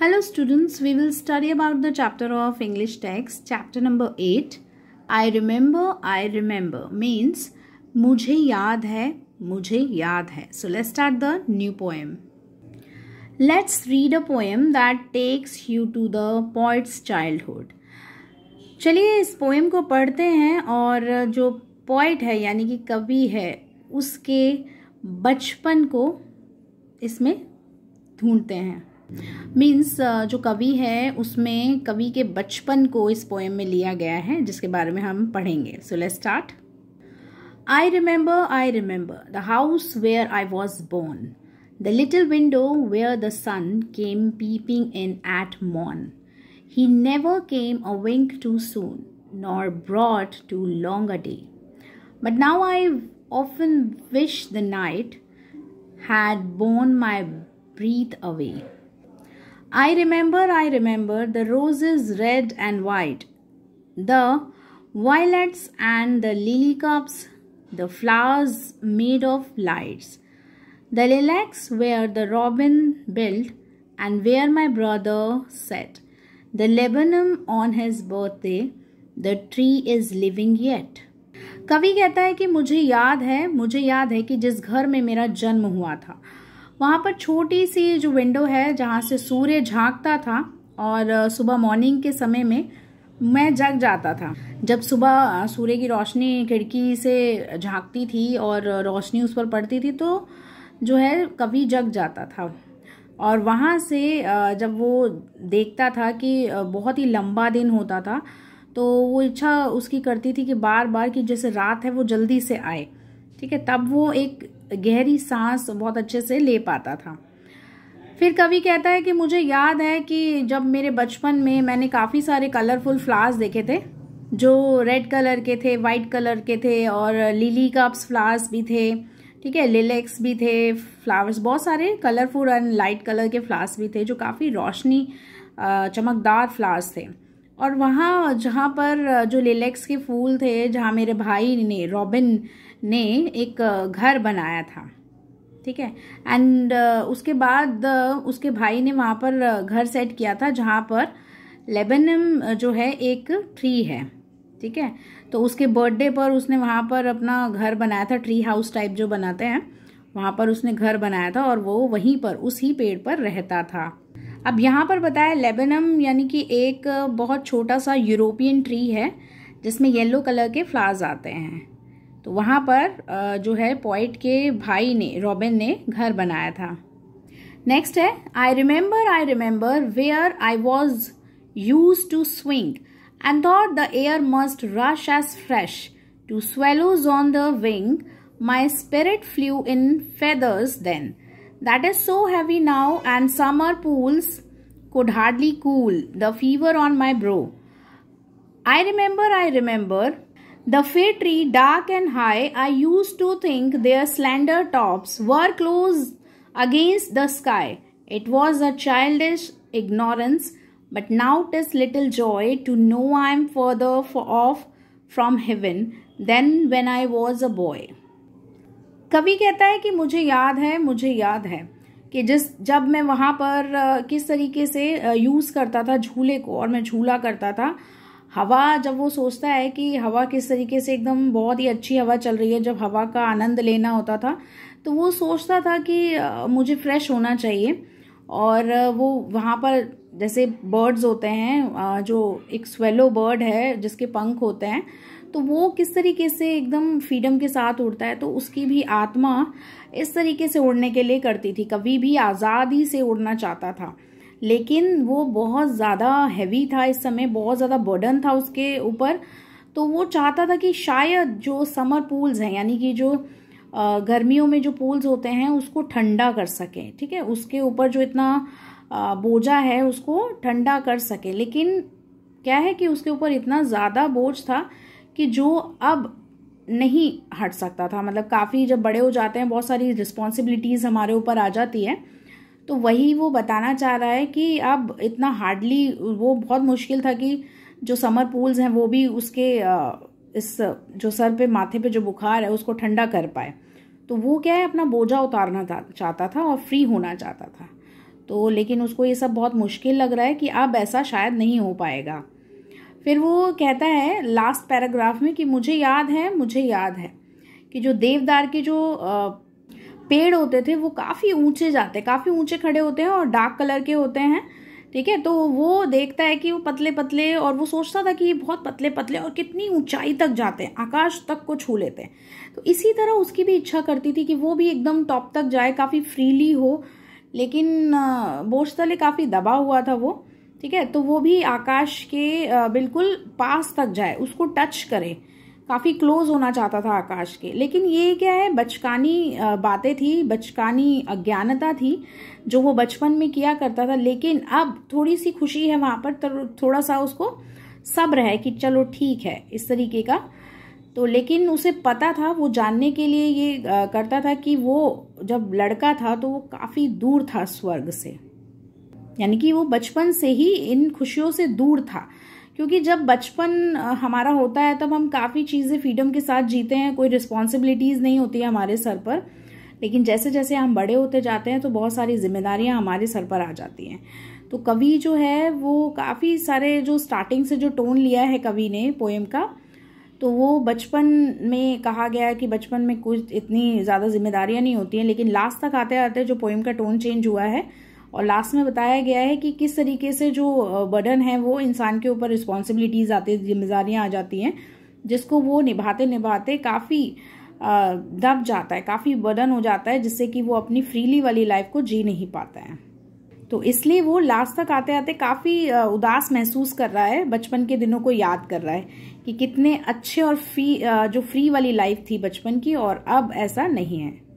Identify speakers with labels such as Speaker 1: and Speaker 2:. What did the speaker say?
Speaker 1: Hello students, we will study about the chapter of English text, chapter number 8. I remember, I remember means मुझे याद है मुझे याद है So let's start the new poem. Let's read a poem that takes you to the poet's childhood. चलिए इस poem को पढ़ते हैं और जो पोइट है यानी कि कवि है उसके बचपन को इसमें ढूंढते हैं मीन्स uh, जो कवि है उसमें कवि के बचपन को इस पोएम में लिया गया है जिसके बारे में हम पढ़ेंगे so let start I remember I remember the house where I was born the little window where the sun came peeping in at morn he never came a wink too soon nor brought too long a day but now I often wish the night had borne my breath away I remember, I remember the roses red and white, the violets and the lily cups, the flowers made of lights, the lilacs where the robin built and where my brother sat, the Lebanon on his birthday, the tree is living yet. कवि कहता है कि मुझे याद है मुझे याद है कि जिस घर में मेरा जन्म हुआ था वहाँ पर छोटी सी जो विंडो है जहाँ से सूर्य झांकता था और सुबह मॉर्निंग के समय में मैं जग जाता था जब सुबह सूर्य की रोशनी खिड़की से झांकती थी और रोशनी उस पर पड़ती थी तो जो है कभी जग जाता था और वहाँ से जब वो देखता था कि बहुत ही लंबा दिन होता था तो वो इच्छा उसकी करती थी कि बार बार कि जैसे रात है वो जल्दी से आए ठीक है तब वो एक गहरी सांस बहुत अच्छे से ले पाता था फिर कवि कहता है कि मुझे याद है कि जब मेरे बचपन में मैंने काफ़ी सारे कलरफुल फ्लावर्स देखे थे जो रेड कलर के थे वाइट कलर के थे और लिली कप्स फ्लावर्स भी थे ठीक है लिलेक्स भी थे फ्लावर्स बहुत सारे कलरफुल एंड लाइट कलर के फ्लावर्स भी थे जो काफ़ी रोशनी चमकदार फ्लावर्स थे और वहाँ जहाँ पर जो लिलेक्स के फूल थे जहाँ मेरे भाई ने रॉबिन ने एक घर बनाया था ठीक है एंड उसके बाद उसके भाई ने वहाँ पर घर सेट किया था जहाँ पर लेबनम जो है एक ट्री है ठीक है तो उसके बर्थडे पर उसने वहाँ पर अपना घर बनाया था ट्री हाउस टाइप जो बनाते हैं वहाँ पर उसने घर बनाया था और वो वहीं पर उसी पेड़ पर रहता था अब यहाँ पर बताया लेबनम यानी कि एक बहुत छोटा सा यूरोपियन ट्री है जिसमें येलो कलर के फ्लावर्स आते हैं तो वहाँ पर जो है पॉइट के भाई ने रॉबिन ने घर बनाया था नेक्स्ट है I remember I remember where I was used to swing and thought the air must rush as fresh to swallows on the wing my spirit flew in feathers then that is so heavy now and summer pools could hardly cool the fever on my brow. I remember, I remember, the fir tree dark and high, I used to think their slender tops were close against the sky. It was a childish ignorance, but now tis little joy to know I am further off from heaven than when I was a boy. कवि कहता है कि मुझे याद है मुझे याद है कि जिस जब मैं वहाँ पर किस तरीके से यूज़ करता था झूले को और मैं झूला करता था हवा जब वो सोचता है कि हवा किस तरीके से एकदम बहुत ही अच्छी हवा चल रही है जब हवा का आनंद लेना होता था तो वो सोचता था कि मुझे फ्रेश होना चाहिए और वो वहाँ पर जैसे बर्ड्स होते हैं जो एक स्वेलो बर्ड है जिसके पंख होते हैं तो वो किस तरीके से एकदम फ्रीडम के साथ उड़ता है तो उसकी भी आत्मा इस तरीके से उड़ने के लिए करती थी कभी भी आज़ादी से उड़ना चाहता था लेकिन वो बहुत ज़्यादा हैवी था इस समय बहुत ज़्यादा बर्डन था उसके ऊपर तो वो चाहता था कि शायद जो समर पूल्स हैं यानी कि जो गर्मियों में जो पूल्स होते हैं उसको ठंडा कर सकें ठीक है उसके ऊपर जो इतना बोझा है उसको ठंडा कर सके लेकिन क्या है कि उसके ऊपर इतना ज़्यादा बोझ था कि जो अब नहीं हट सकता था मतलब काफ़ी जब बड़े हो जाते हैं बहुत सारी रिस्पॉन्सिबिलिटीज़ हमारे ऊपर आ जाती है तो वही वो बताना चाह रहा है कि अब इतना हार्डली वो बहुत मुश्किल था कि जो समर पूल्स हैं वो भी उसके इस जो सर पे माथे पे जो बुखार है उसको ठंडा कर पाए तो वो क्या है अपना बोझा उतारना चाहता था और फ्री होना चाहता था तो लेकिन उसको ये सब बहुत मुश्किल लग रहा है कि अब ऐसा शायद नहीं हो पाएगा फिर वो कहता है लास्ट पैराग्राफ में कि मुझे याद है मुझे याद है कि जो देवदार के जो पेड़ होते थे वो काफ़ी ऊंचे जाते काफ़ी ऊंचे खड़े होते हैं और डार्क कलर के होते हैं ठीक है तो वो देखता है कि वो पतले पतले और वो सोचता था कि ये बहुत पतले पतले और कितनी ऊंचाई तक जाते हैं आकाश तक को छू लेते हैं तो इसी तरह उसकी भी इच्छा करती थी कि वो भी एकदम टॉप तक जाए काफ़ी फ्रीली हो लेकिन तले काफ़ी दबा हुआ था वो ठीक है तो वो भी आकाश के बिल्कुल पास तक जाए उसको टच करे काफ़ी क्लोज होना चाहता था आकाश के लेकिन ये क्या है बचकानी बातें थी बचकानी अज्ञानता थी जो वो बचपन में किया करता था लेकिन अब थोड़ी सी खुशी है वहाँ पर थोड़ा सा उसको सब्र है कि चलो ठीक है इस तरीके का तो लेकिन उसे पता था वो जानने के लिए ये करता था कि वो जब लड़का था तो वो काफ़ी दूर था स्वर्ग से यानी कि वो बचपन से ही इन खुशियों से दूर था क्योंकि जब बचपन हमारा होता है तब हम काफ़ी चीज़ें फ्रीडम के साथ जीते हैं कोई रिस्पॉन्सिबिलिटीज़ नहीं होती है हमारे सर पर लेकिन जैसे जैसे हम बड़े होते जाते हैं तो बहुत सारी जिम्मेदारियां हमारे सर पर आ जाती हैं तो कवि जो है वो काफ़ी सारे जो स्टार्टिंग से जो टोन लिया है कवि ने पोएम का तो वो बचपन में कहा गया है कि बचपन में कुछ इतनी ज़्यादा जिम्मेदारियां नहीं होती हैं लेकिन लास्ट तक आते आते जो पोएम का टोन चेंज हुआ है और लास्ट में बताया गया है कि किस तरीके से जो बर्डन है वो इंसान के ऊपर रिस्पॉन्सिबिलिटीज़ आती है जिम्मेदारियाँ आ जाती हैं जिसको वो निभाते निभाते काफ़ी दब जाता है काफ़ी बर्डन हो जाता है जिससे कि वो अपनी फ्रीली वाली लाइफ को जी नहीं पाता है तो इसलिए वो लास्ट तक आते आते काफ़ी उदास महसूस कर रहा है बचपन के दिनों को याद कर रहा है कि कितने अच्छे और फ्री जो फ्री वाली लाइफ थी बचपन की और अब ऐसा नहीं है